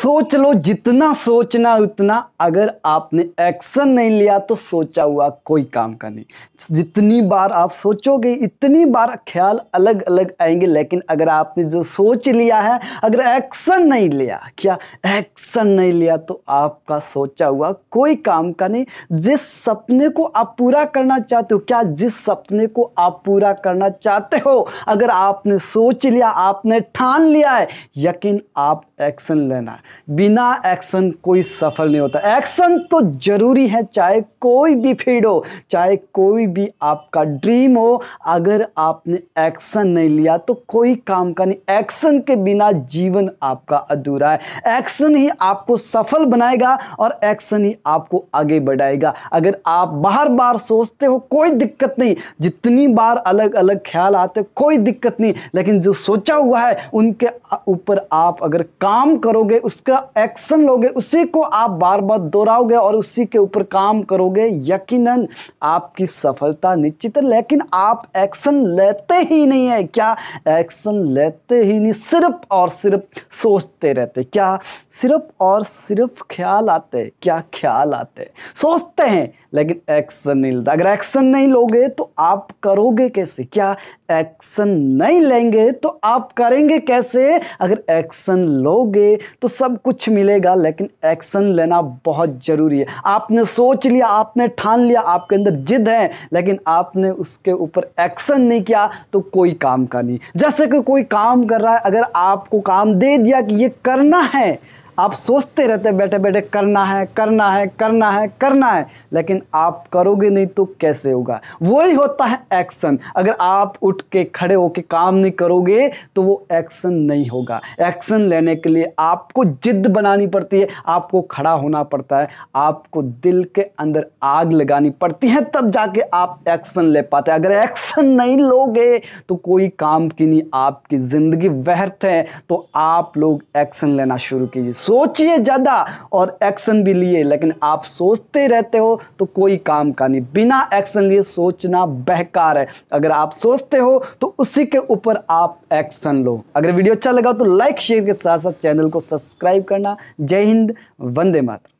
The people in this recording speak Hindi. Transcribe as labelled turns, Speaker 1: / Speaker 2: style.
Speaker 1: सोच लो जितना सोचना उतना अगर आपने एक्शन नहीं लिया तो सोचा हुआ कोई काम का नहीं जितनी बार आप सोचोगे इतनी बार ख्याल अलग अलग आएंगे लेकिन अगर आपने जो सोच लिया है अगर एक्शन नहीं लिया क्या एक्शन नहीं लिया तो आपका सोचा हुआ कोई काम का नहीं जिस सपने को आप पूरा करना चाहते हो क्या जिस सपने को आप पूरा करना चाहते हो अगर आपने सोच लिया आपने ठान लिया है यकीन आप एक्शन लेना है बिना एक्शन कोई सफल नहीं होता एक्शन तो ज़रूरी है चाहे कोई भी फील्ड हो चाहे कोई भी आपका ड्रीम हो अगर आपने एक्शन नहीं लिया तो कोई काम का नहीं एक्शन के बिना जीवन आपका अधूरा है एक्शन ही आपको सफल बनाएगा और एक्शन ही आपको आगे बढ़ाएगा अगर आप बार बार सोचते हो कोई दिक्कत नहीं जितनी बार अलग अलग ख्याल आते कोई दिक्कत नहीं लेकिन जो सोचा हुआ है उनके ऊपर आप अगर काम करोगे उस उसका एक्शन लोगे उसी को आप बार बार दोहराओगे और उसी के ऊपर काम करोगे यकीनन आपकी सफलता निश्चित है लेकिन आप एक्शन लेते ही नहीं है क्या एक्शन लेते ही नहीं सिर्फ और सिर्फ सोचते रहते क्या सिर्फ और सिर्फ ख्याल आते क्या ख्याल आते सोचते हैं लेकिन एक्शन नहीं लेता अगर एक्शन नहीं लोगे तो आप करोगे कैसे क्या एक्शन नहीं लेंगे तो आप करेंगे कैसे अगर एक्शन लोगे तो सब कुछ मिलेगा लेकिन एक्शन लेना बहुत ज़रूरी है आपने सोच लिया आपने ठान लिया आपके अंदर जिद है लेकिन आपने उसके ऊपर एक्शन नहीं किया तो कोई काम का नहीं जैसे कि कोई काम कर रहा है अगर आपको काम दे दिया कि ये करना है आप सोचते रहते बैठे बैठे करना है करना है करना है करना है लेकिन आप करोगे नहीं तो कैसे होगा वही होता है एक्शन अगर आप उठ के खड़े होके काम नहीं करोगे तो वो एक्शन नहीं होगा एक्शन लेने के लिए आपको जिद बनानी पड़ती है आपको खड़ा होना पड़ता है आपको दिल के अंदर आग लगानी पड़ती है तब जाके आप एक्शन ले पाते हैं अगर एक्शन नहीं लोगे तो कोई काम की नहीं आपकी ज़िंदगी व्यर्थ है तो आप लोग एक्शन लेना शुरू कीजिए सोचिए ज़्यादा और एक्शन भी लिए लेकिन आप सोचते रहते हो तो कोई काम का नहीं बिना एक्शन लिए सोचना बेकार है अगर आप सोचते हो तो उसी के ऊपर आप एक्शन लो अगर वीडियो अच्छा लगा तो लाइक शेयर के साथ साथ चैनल को सब्सक्राइब करना जय हिंद वंदे मातरम